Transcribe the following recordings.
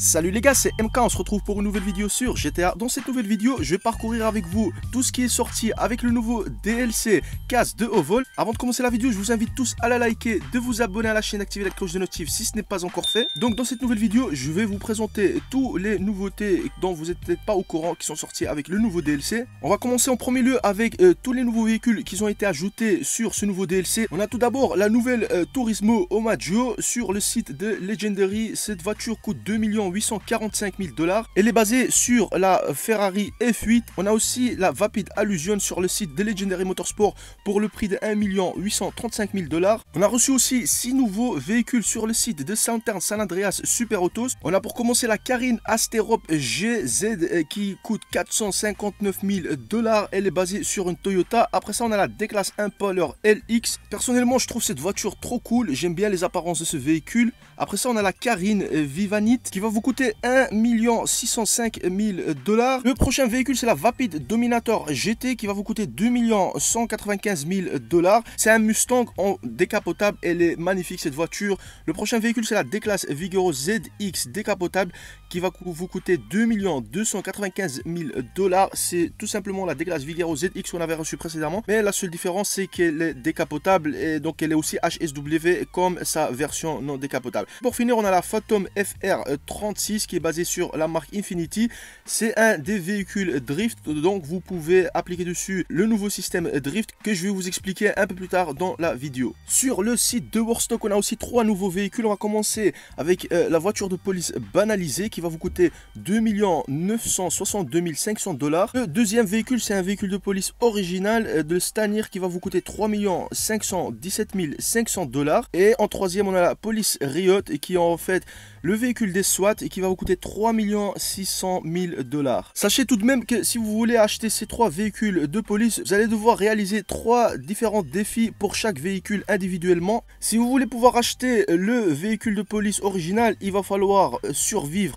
Salut les gars, c'est MK, on se retrouve pour une nouvelle vidéo sur GTA. Dans cette nouvelle vidéo, je vais parcourir avec vous tout ce qui est sorti avec le nouveau DLC Casse de Ovol. Avant de commencer la vidéo, je vous invite tous à la liker, de vous abonner à la chaîne, d'activer la cloche de notif si ce n'est pas encore fait. Donc dans cette nouvelle vidéo, je vais vous présenter toutes les nouveautés dont vous n'êtes peut-être pas au courant qui sont sorties avec le nouveau DLC. On va commencer en premier lieu avec euh, tous les nouveaux véhicules qui ont été ajoutés sur ce nouveau DLC. On a tout d'abord la nouvelle euh, Turismo Omaggio sur le site de Legendary. Cette voiture coûte 2 millions 845 000 dollars. Elle est basée sur la Ferrari F8. On a aussi la Vapid Allusion sur le site de Legendary Motorsport pour le prix de 1 835 000 dollars. On a reçu aussi 6 nouveaux véhicules sur le site de San Andreas Super Autos. On a pour commencer la Karine Asterop GZ euh, qui coûte 459 000 dollars. Elle est basée sur une Toyota. Après ça, on a la D-Class Impaler LX. Personnellement, je trouve cette voiture trop cool. J'aime bien les apparences de ce véhicule. Après ça, on a la Karine Vivanit qui va vous vous coûter 1 605 000 dollars. Le prochain véhicule, c'est la Vapid Dominator GT qui va vous coûter 2 195 000 dollars. C'est un Mustang en décapotable. Elle est magnifique cette voiture. Le prochain véhicule, c'est la D-Class Vigoro ZX décapotable qui va vous coûter 2 295 000 dollars. C'est tout simplement la Deglas Vigaro ZX qu'on avait reçu précédemment. Mais la seule différence, c'est qu'elle est décapotable et donc elle est aussi HSW comme sa version non décapotable. Pour finir, on a la Phantom FR36 qui est basée sur la marque Infinity. C'est un des véhicules drift, donc vous pouvez appliquer dessus le nouveau système drift que je vais vous expliquer un peu plus tard dans la vidéo. Sur le site de Warstock, on a aussi trois nouveaux véhicules. On va commencer avec euh, la voiture de police banalisée qui qui va vous coûter 2 962 500 dollars. Le deuxième véhicule, c'est un véhicule de police original euh, de Stanir. qui va vous coûter 3 517 500 dollars. Et en troisième, on a la police Riot qui est en fait le véhicule des SWAT et qui va vous coûter 3 600 000 dollars. Sachez tout de même que si vous voulez acheter ces trois véhicules de police, vous allez devoir réaliser trois différents défis pour chaque véhicule individuellement. Si vous voulez pouvoir acheter le véhicule de police original, il va falloir euh, survivre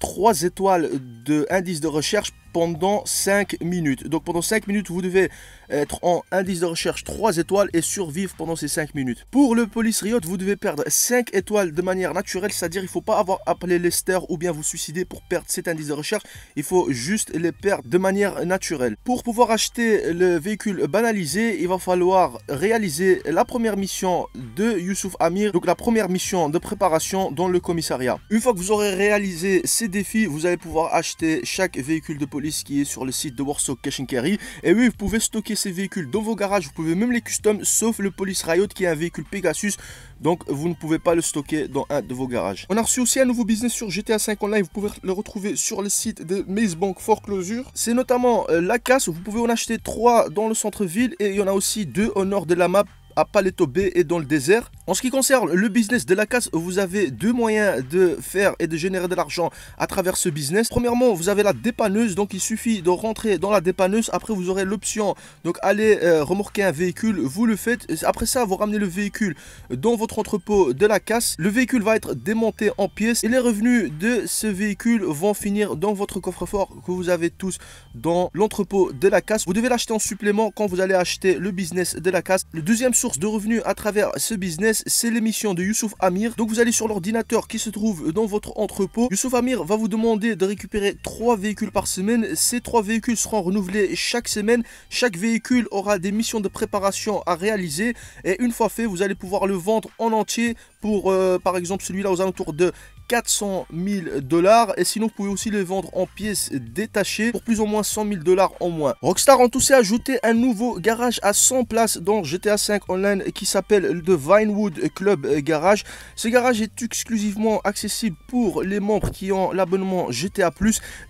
3 étoiles de indice de recherche pendant 5 minutes. Donc pendant 5 minutes, vous devez être en indice de recherche 3 étoiles et survivre pendant ces 5 minutes. Pour le Police Riot, vous devez perdre 5 étoiles de manière naturelle, c'est-à-dire il faut pas avoir appelé Lester ou bien vous suicider pour perdre cet indice de recherche. Il faut juste les perdre de manière naturelle. Pour pouvoir acheter le véhicule banalisé, il va falloir réaliser la première mission de Youssouf Amir, donc la première mission de préparation dans le commissariat. Une fois que vous aurez réalisé ces défis, vous allez pouvoir acheter chaque véhicule de police qui est sur le site de Warsaw Cash and Carry. Et oui, vous pouvez stocker ces véhicules dans vos garages, vous pouvez même les custom, sauf le Police Riot qui est un véhicule Pegasus. Donc vous ne pouvez pas le stocker dans un de vos garages. On a reçu aussi un nouveau business sur GTA 5 Online, vous pouvez le retrouver sur le site de Maze Bank Foreclosure. C'est notamment euh, la casse, vous pouvez en acheter 3 dans le centre-ville et il y en a aussi deux au nord de la map à Paleto B et dans le désert. En ce qui concerne le business de la casse, vous avez deux moyens de faire et de générer de l'argent à travers ce business. Premièrement, vous avez la dépanneuse, donc il suffit de rentrer dans la dépanneuse. Après, vous aurez l'option, donc aller euh, remorquer un véhicule, vous le faites. Après ça, vous ramenez le véhicule dans votre entrepôt de la casse. Le véhicule va être démonté en pièces et les revenus de ce véhicule vont finir dans votre coffre-fort que vous avez tous dans l'entrepôt de la casse. Vous devez l'acheter en supplément quand vous allez acheter le business de la casse. Le deuxième source de revenus à travers ce business, c'est l'émission de Youssouf Amir. Donc vous allez sur l'ordinateur qui se trouve dans votre entrepôt. Youssouf Amir va vous demander de récupérer 3 véhicules par semaine. Ces 3 véhicules seront renouvelés chaque semaine. Chaque véhicule aura des missions de préparation à réaliser. Et une fois fait, vous allez pouvoir le vendre en entier pour euh, par exemple celui-là aux alentours de 400 000 dollars. Et sinon, vous pouvez aussi les vendre en pièces détachées pour plus ou moins 100 000 dollars en moins. Rockstar ont tous ajouté un nouveau garage à 100 places dans GTA 5 Online qui s'appelle The Vinewood Club Garage. Ce garage est exclusivement accessible pour les membres qui ont l'abonnement GTA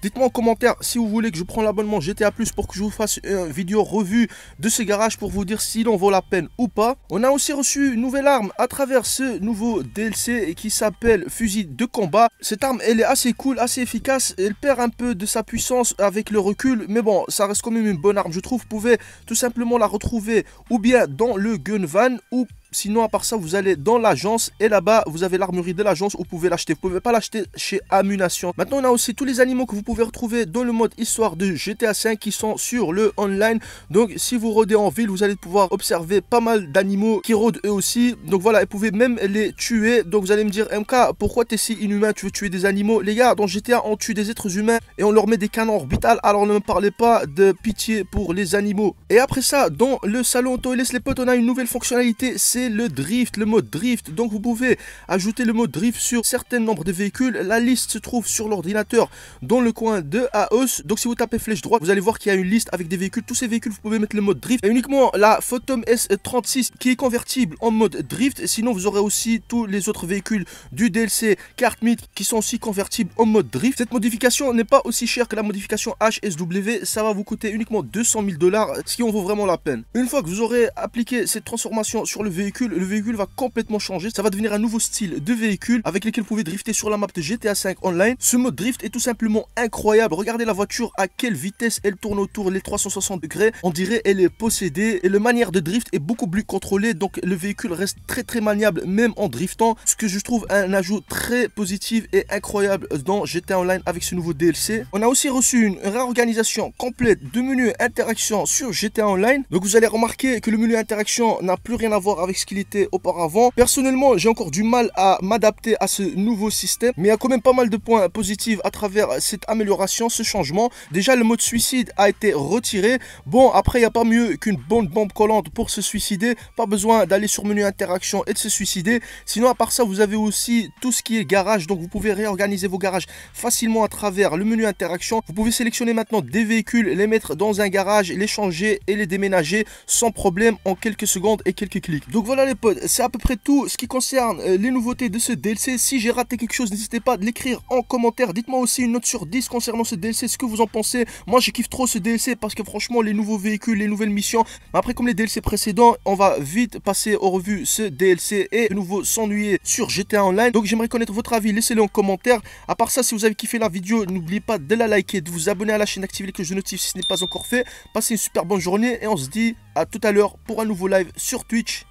Dites-moi en commentaire si vous voulez que je prenne l'abonnement GTA pour que je vous fasse une vidéo revue de ce garage pour vous dire s'il en vaut la peine ou pas. On a aussi reçu une nouvelle arme à travers ce nouveau DLC qui s'appelle fusil de combat. Cette arme, elle est assez cool, assez efficace. Elle perd un peu de sa puissance avec le recul. Mais bon, ça reste quand même une bonne arme, je trouve. Vous pouvez tout simplement la retrouver ou bien dans le gun van ou Sinon, à part ça, vous allez dans l'agence et là-bas, vous avez l'armurerie de l'agence où vous pouvez l'acheter. Vous pouvez pas l'acheter chez Amunation. Maintenant, on a aussi tous les animaux que vous pouvez retrouver dans le mode histoire de GTA 5 qui sont sur le online. Donc, si vous rôdez en ville, vous allez pouvoir observer pas mal d'animaux qui rôdent eux aussi. Donc voilà, et vous pouvez même les tuer. Donc, vous allez me dire, MK, pourquoi t'es si inhumain Tu veux tuer des animaux Les gars, dans GTA, on tue des êtres humains et on leur met des canons orbitales. Alors, ne me parlez pas de pitié pour les animaux. Et après ça, dans le salon Toilet les potes, on a une nouvelle fonctionnalité. C'est le drift, le mode drift. Donc vous pouvez ajouter le mode drift sur certains nombre de véhicules. La liste se trouve sur l'ordinateur dans le coin de AOS. Donc si vous tapez flèche droite, vous allez voir qu'il y a une liste avec des véhicules. Tous ces véhicules, vous pouvez mettre le mode drift. Et uniquement la Photom S36 qui est convertible en mode drift. Sinon, vous aurez aussi tous les autres véhicules du DLC Kartmit qui sont aussi convertibles en mode drift. Cette modification n'est pas aussi chère que la modification HSW. Ça va vous coûter uniquement 200 000 dollars, ce qui en vaut vraiment la peine. Une fois que vous aurez appliqué cette transformation sur le véhicule, le véhicule va complètement changer. Ça va devenir un nouveau style de véhicule avec lequel vous pouvez drifter sur la map de GTA 5 Online. Ce mode drift est tout simplement incroyable. Regardez la voiture à quelle vitesse elle tourne autour les 360 degrés. On dirait elle est possédée et le manière de drift est beaucoup plus contrôlée. Donc le véhicule reste très très maniable même en driftant. Ce que je trouve un ajout très positif et incroyable dans GTA Online avec ce nouveau DLC. On a aussi reçu une réorganisation complète de menu interaction sur GTA Online. Donc vous allez remarquer que le menu interaction n'a plus rien à voir avec qu'il était auparavant. Personnellement, j'ai encore du mal à m'adapter à ce nouveau système, mais il y a quand même pas mal de points positifs à travers cette amélioration, ce changement. Déjà, le mode suicide a été retiré. Bon, après, il n'y a pas mieux qu'une bonne bombe collante pour se suicider. Pas besoin d'aller sur menu interaction et de se suicider. Sinon, à part ça, vous avez aussi tout ce qui est garage. Donc, vous pouvez réorganiser vos garages facilement à travers le menu interaction. Vous pouvez sélectionner maintenant des véhicules, les mettre dans un garage, les changer et les déménager sans problème en quelques secondes et quelques clics. Donc, voilà les potes, c'est à peu près tout ce qui concerne euh, les nouveautés de ce DLC. Si j'ai raté quelque chose, n'hésitez pas à l'écrire en commentaire. Dites-moi aussi une note sur 10 concernant ce DLC, ce que vous en pensez. Moi, je kiffe trop ce DLC parce que franchement, les nouveaux véhicules, les nouvelles missions. Après, comme les DLC précédents, on va vite passer aux revues ce DLC et de nouveau s'ennuyer sur GTA Online. Donc, j'aimerais connaître votre avis, laissez-le en commentaire. À part ça, si vous avez kiffé la vidéo, n'oubliez pas de la liker, de vous abonner à la chaîne, activer les cloches de notif si ce n'est pas encore fait. Passez une super bonne journée et on se dit à tout à l'heure pour un nouveau live sur Twitch.